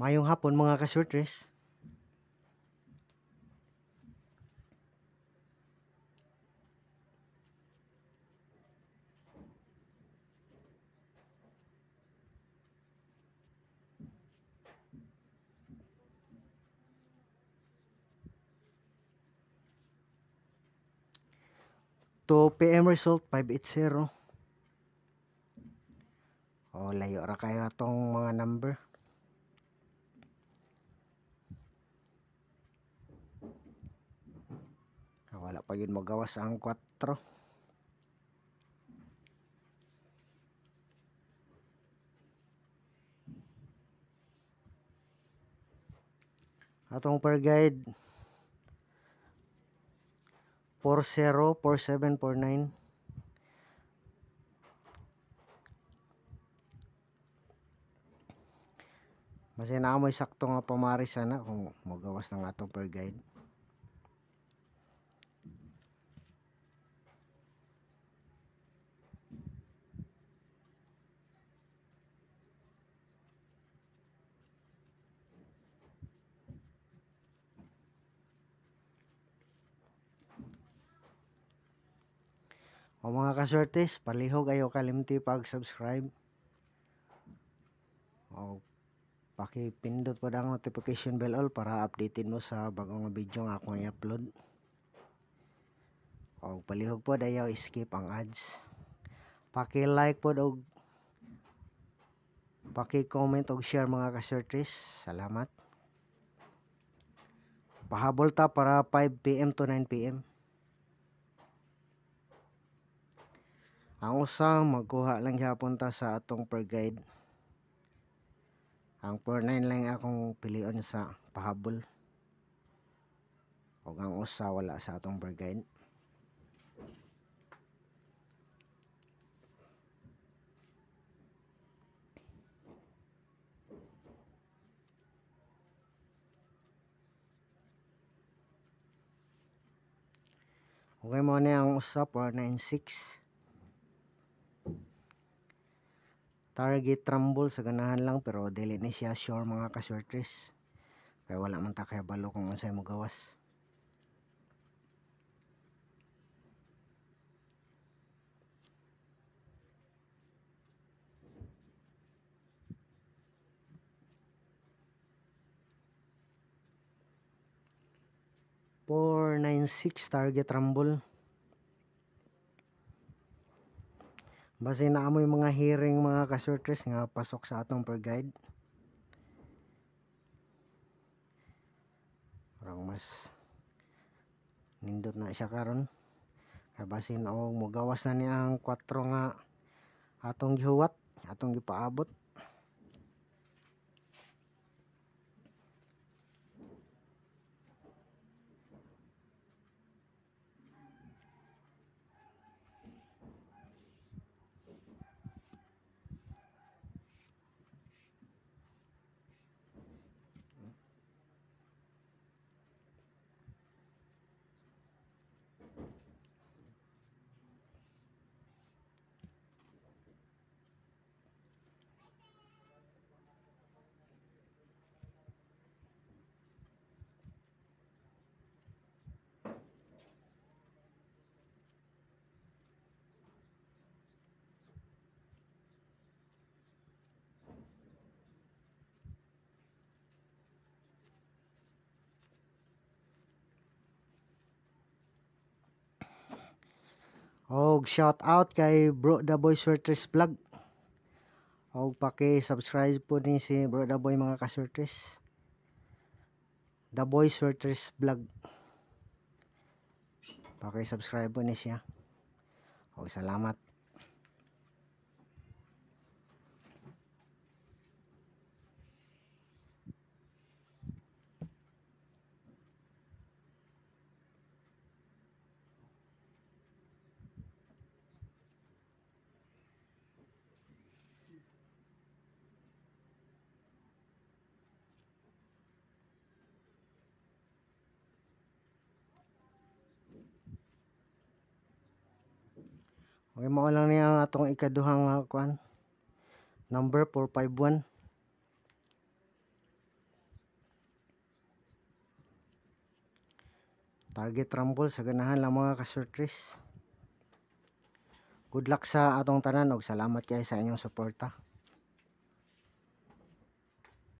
Mayong hapon mga kasurtres. to PM result 580. O, layo ra kayo atong mga number. wala pa yun magawas ang 4 atong per guide 404749 47 49 Masaya na amoy sakto nga pamari sana kung magawas ng atong per guide. O mga kasortes, palihog ayo kalimti pag-subscribe. O pakipindot po ang notification bell all para updated mo sa bagong video nga akong i-upload. O palihog po dayo skip ang ads. Paki-like po og paki-comment og share mga kasortes. Salamat. Pahabol ta para 5 p.m. to 9 p.m. Ang usa magkuha lang gyapon ta sa atong per guide. Ang 49 lang akong pilion sa pahabol. Ug ang usa wala sa atong per guide. Okay mo na ang usa 496 Target rumble sa ganahan lang pero dili ni siya sure mga kasortres. Kaya wala man ta kaya balo kung unsay mo gawas. Four nine six target rumble. Base na amoy mga hearing mga kasortres nga pasok sa atong per guide. Parang mas nindot na siya karon. Kabasin og oh, mugawas na ni ang 4 nga atong gihuwat, atong gipaabot. Og shout out kay Bro The Boy Surtres Vlog. Og paki-subscribe po ni si Bro The Boy mga ka kasurtres. The Boy Surtres Vlog. Paki-subscribe po niya. siya. Og salamat. Okay, mo lang niya ang atong ikaduhang uh, ah, kuan. Number 451. Target rumble sa ganahan lang mga ka kasurtris. Good luck sa atong tanan og salamat kay sa inyong suporta.